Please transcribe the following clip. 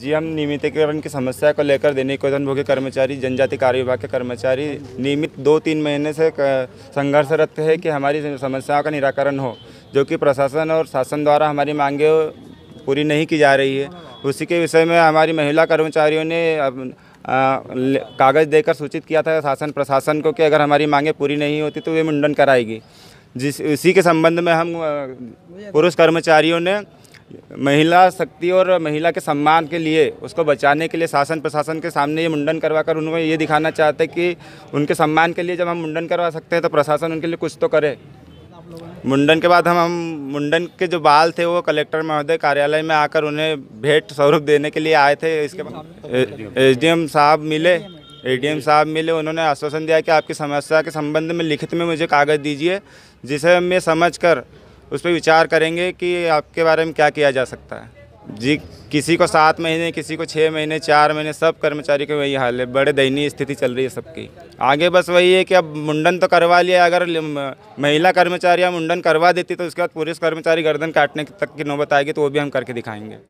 जी हम नियमितीकरण की समस्या को लेकर दैनिक वेतन भोगी कर्मचारी जनजाति कार्य विभाग के कर्मचारी नियमित दो तीन महीने से संघर्षरत है कि हमारी समस्याओं का निराकरण हो जो कि प्रशासन और शासन द्वारा हमारी मांगे पूरी नहीं की जा रही है उसी के विषय में हमारी महिला कर्मचारियों ने कागज़ देकर सूचित किया था शासन प्रशासन को कि अगर हमारी मांगे पूरी नहीं होती तो वे मुंडन कराएगी जिस इसी के संबंध में हम पुरुष कर्मचारियों ने महिला शक्ति और महिला के सम्मान के लिए उसको बचाने के लिए शासन प्रशासन के सामने ये मुंडन करवा कर उनमें ये दिखाना चाहते कि उनके सम्मान के लिए जब हम मुंडन करवा सकते हैं तो प्रशासन उनके लिए कुछ तो करे मुंडन के बाद हम हम मुंडन के जो बाल थे वो कलेक्टर महोदय कार्यालय में आकर उन्हें भेंट स्वरूप देने के लिए आए थे इसके बाद एस साहब मिले ए साहब मिले उन्होंने आश्वासन दिया कि आपकी समस्या के संबंध में लिखित में मुझे कागज़ दीजिए जिसे मैं समझ कर उस पर विचार करेंगे कि आपके बारे में क्या किया जा सकता है जी किसी को सात महीने किसी को छः महीने चार महीने सब कर्मचारी के वही हाल है बड़े दयनीय स्थिति चल रही है सबकी आगे बस वही है कि अब मुंडन तो करवा लिया अगर महिला कर्मचारियाँ मुंडन करवा देती तो उसके बाद पुरुष कर्मचारी गर्दन काटने तक की नौबत आएगी तो वो भी हम करके दिखाएंगे